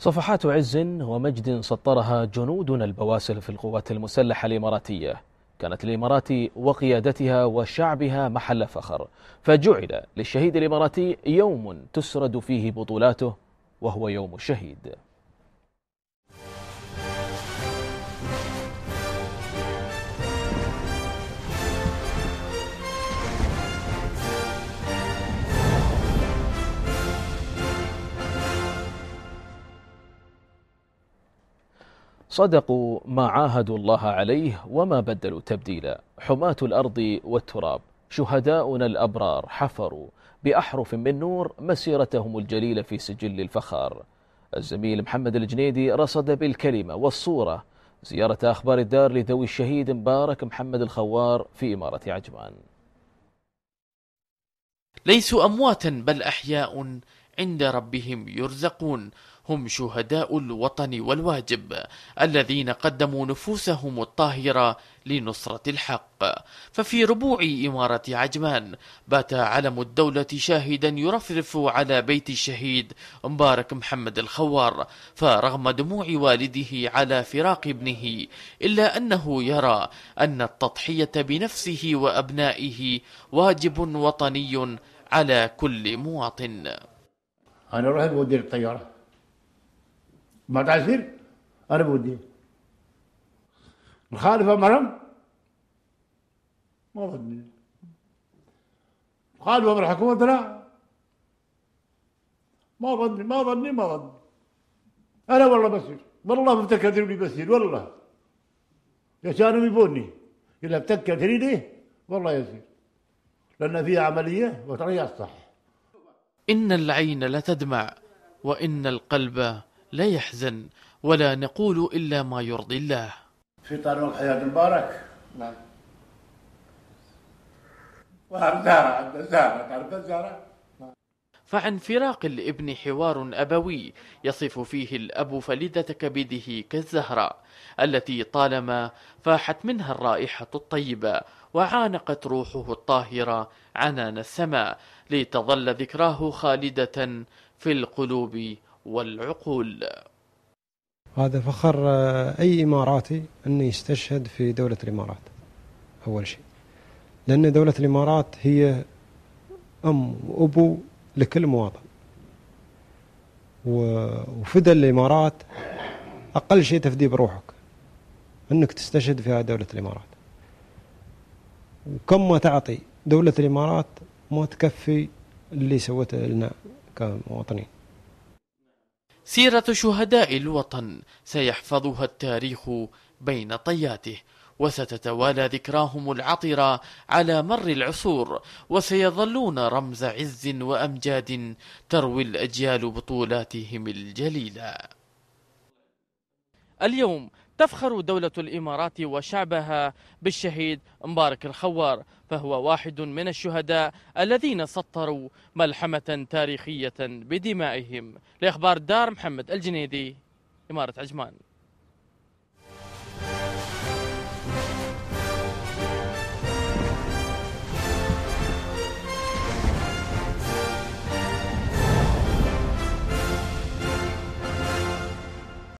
صفحات عز ومجد سطرها جنودنا البواسل في القوات المسلحة الإماراتية كانت الإمارات وقيادتها وشعبها محل فخر فجعل للشهيد الإماراتي يوم تسرد فيه بطولاته وهو يوم الشهيد صدقوا ما عاهدوا الله عليه وما بدلوا تبديلا حماة الأرض والتراب شهداؤنا الأبرار حفروا بأحرف من نور مسيرتهم الجليلة في سجل الفخار الزميل محمد الجنيدي رصد بالكلمة والصورة زيارة أخبار الدار لذوي الشهيد مبارك محمد الخوار في إمارة عجمان ليسوا أمواتا بل أحياء عند ربهم يرزقون هم شهداء الوطن والواجب الذين قدموا نفوسهم الطاهرة لنصرة الحق ففي ربوع إمارة عجمان بات علم الدولة شاهدا يرفرف على بيت الشهيد مبارك محمد الخوار فرغم دموع والده على فراق ابنه إلا أنه يرى أن التضحية بنفسه وأبنائه واجب وطني على كل مواطن انا اروح بودي الطياره ما تعزير انا بوديه مخالفة امرهم ما بدي خالف امر حكومتنا ما ظني ما ظني ما ظني انا والله بسير والله ما بتكاثرني بسير والله يا شانهم يبوني اذا تريدي والله يسير لان فيها عمليه وتريح الصح إن العين لا تدمع وإن القلب لا يحزن ولا نقول إلا ما يرضي الله في طريق حياة مبارك نعم وعبد زهرة عبد الزهرة تعرف الزهرة فعن فراق الابن حوار أبوي يصف فيه الأب فلذة كبده كالزهرة التي طالما فاحت منها الرائحة الطيبة وعانقت روحه الطاهرة عنان السماء لتظل ذكراه خالدة في القلوب والعقول هذا فخر آه، أي إماراتي أنه يستشهد في دولة الإمارات أول شيء لأن دولة الإمارات هي أم وأبو لكل مواطن وفدى الإمارات أقل شيء تفدي بروحك أنك تستشهد في هذه دولة الإمارات وكم ما تعطي دولة الإمارات ما تكفي اللي سوته لنا كمواطنين سيرة شهداء الوطن سيحفظها التاريخ بين طياته وستتوالى ذكراهم العطرة على مر العصور وسيظلون رمز عز وأمجاد تروي الأجيال بطولاتهم الجليلة اليوم تفخر دولة الإمارات وشعبها بالشهيد مبارك الخوار فهو واحد من الشهداء الذين سطروا ملحمة تاريخية بدمائهم لأخبار دار محمد الجنيدي إمارة عجمان